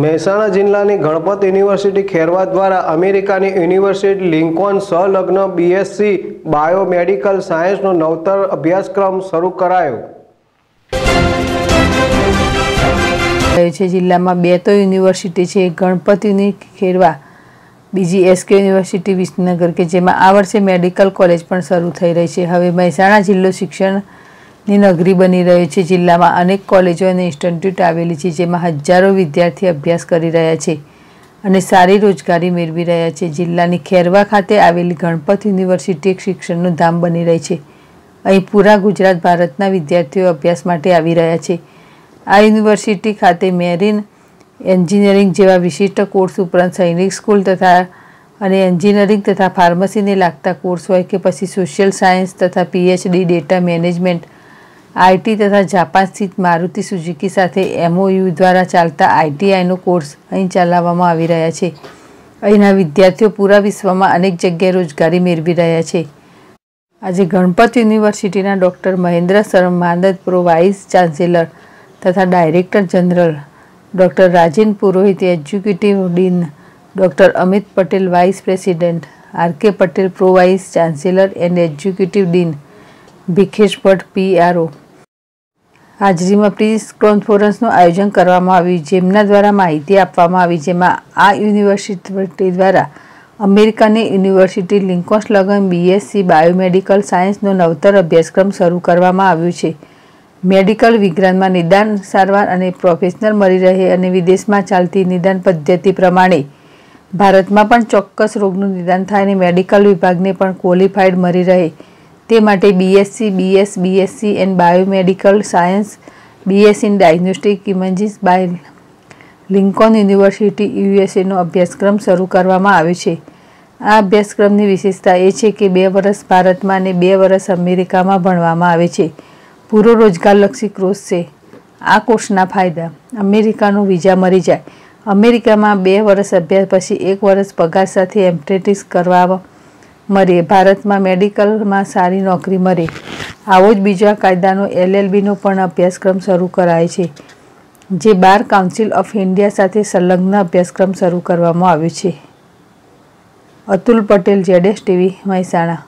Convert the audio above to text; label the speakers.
Speaker 1: મહેસાણા જિલ્લાની ગણપત યુનિવર્સિટી ખેરવા દ્વારા અમેરિકાની યુનિવર્સિટી લિંકોન સંલગ્ન બીએસસી બાયોમેડિકલ સાયન્સનો નવતર અભ્યાસક્રમ શરૂ કરાયો છે જિલ્લામાં બે તો યુનિવર્સિટી છે ગણપત યુનિ ખેરવા બીજી એસકે યુનિવર્સિટી વિસનગર કે જેમાં આ વર્ષે મેડિકલ કોલેજ પણ શરૂ થઈ રહી છે હવે મહેસાણા જિલ્લો શિક્ષણ ની નગરી બની રહી છે જિલ્લામાં અનેક કોલેજો અને ઇન્સ્ટિટ્યૂટ આવેલી છે જેમાં હજારો વિદ્યાર્થી અભ્યાસ કરી રહ્યા છે અને સારી રોજગારી મેળવી રહ્યા છે જિલ્લાની ખેરવા ખાતે આવેલી ગણપત યુનિવર્સિટી એક શિક્ષણનું ધામ બની રહી છે અહીં પૂરા ગુજરાત ભારતના વિદ્યાર્થીઓ અભ્યાસ માટે આવી રહ્યા છે આ યુનિવર્સિટી ખાતે મેરીન એન્જિનિયરિંગ જેવા વિશિષ્ટ કોર્સ ઉપરાંત સૈનિક સ્કૂલ તથા અને એન્જિનિયરિંગ તથા ફાર્મસીને લાગતા કોર્સ હોય કે પછી સોશિયલ સાયન્સ તથા પીએચડી ડેટા મેનેજમેન્ટ આઈટી તથા જાપાન સ્થિત મારુતિ સુઝુકી સાથે એમઓયુ દ્વારા ચાલતા આઈટીઆઈનો કોર્સ અહીં ચલાવવામાં આવી રહ્યા છે અહીંના વિદ્યાર્થીઓ પૂરા વિશ્વમાં અનેક જગ્યાએ રોજગારી મેળવી રહ્યા છે આજે ગણપત યુનિવર્સિટીના ડૉક્ટર મહેન્દ્ર શર્મ માનદપુરો વાઇસ ચાન્સેલર તથા director general doctor Rajen Purohit executive dean doctor Amit Patel vice president R K Patel pro vice chancellor and executive dean Bhikhesh Bhatt PRO હાજરીમાં પ્રીસ કોન્ફરન્સનું આયોજન કરવામાં આવ્યું જેમના દ્વારા માહિતી આપવામાં આવી જેમાં આ યુનિવર્સિટી દ્વારા અમેરિકાની યુનિવર્સિટી લિંકોસ લગન બીએસસી બાયોમેડિકલ સાયન્સનો નવતર અભ્યાસક્રમ શરૂ કરવામાં આવ્યો છે મેડિકલ વિજ્ઞાનમાં નિદાન સારવાર અને પ્રોફેશનલ મળી રહે અને વિદેશમાં ચાલતી નિદાન પદ્ધતિ પ્રમાણે ભારતમાં પણ ચોક્કસ રોગનું નિદાન થાય અને મેડિકલ વિભાગને પણ ક્વોલિફાઈડ મળી રહે તે માટે BSc BS BSc and biomedical science BS in diagnostic images by Lincoln university યુએસએનો અભ્યાસક્રમ શરૂ કરવામાં આવ્યો છે આ અભ્યાસક્રમની વિશેષતા એ છે કે બે વર્ષ ભારતમાં અને બે વર્ષ અમેરિકામાં ભણવામાં આવે છે પૂરો રોજગારલક્ષી કોર્સ છે આ કોર્સના ફાયદા અમેરિકાનો વિઝા મરી જાય અમેરિકામાં બે વર્ષ અભ્યાસ પછી એક વર્ષ પગાર સાથે એપ્રેન્ટિસ કરવા મરે ભારતમાં મેડિકલમાં સારી નોકરી મરે આવો જ બીજા કાયદાનો એલએલબીનો પણ અભ્યાસક્રમ શરૂ કરાય છે જે બાર કાઉન્સિલ ઓફ ઇન્ડિયા સાથે સંલગ્ન અભ્યાસક્રમ શરૂ કરવામાં આવ્યો છે અતુલ પટેલ જેડેશ ટીવી મહેસાણા